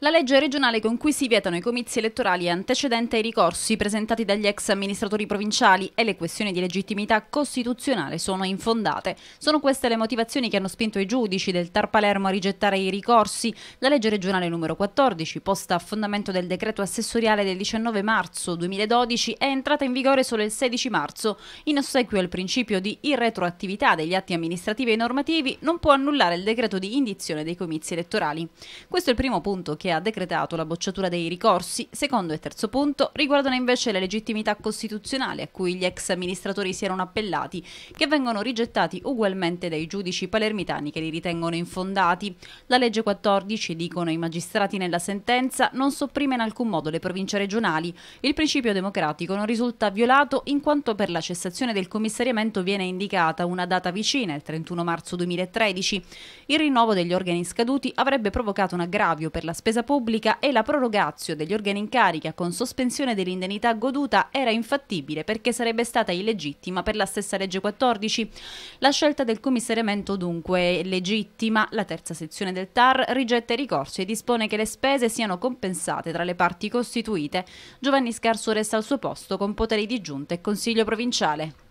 la legge regionale con cui si vietano i comizi elettorali è antecedente ai ricorsi presentati dagli ex amministratori provinciali e le questioni di legittimità costituzionale sono infondate. Sono queste le motivazioni che hanno spinto i giudici del Tar Palermo a rigettare i ricorsi. La legge regionale numero 14, posta a fondamento del decreto assessoriale del 19 marzo 2012, è entrata in vigore solo il 16 marzo. In ossequio al principio di irretroattività degli atti amministrativi e normativi, non può annullare il decreto di indizione dei comizi elettorali. Questo è il primo punto che che ha decretato la bocciatura dei ricorsi. Secondo e terzo punto riguardano invece la legittimità costituzionale a cui gli ex amministratori si erano appellati, che vengono rigettati ugualmente dai giudici palermitani che li ritengono infondati. La legge 14, dicono i magistrati nella sentenza, non sopprime in alcun modo le province regionali. Il principio democratico non risulta violato in quanto per la cessazione del commissariamento viene indicata una data vicina, il 31 marzo 2013. Il rinnovo degli organi scaduti avrebbe provocato un aggravio per la spesa spesa pubblica e la prorogazio degli organi in carica con sospensione dell'indennità goduta era infattibile perché sarebbe stata illegittima per la stessa legge 14. La scelta del commissariamento dunque è legittima. La terza sezione del TAR rigetta i ricorsi e dispone che le spese siano compensate tra le parti costituite. Giovanni Scarso resta al suo posto con poteri di giunta e consiglio provinciale.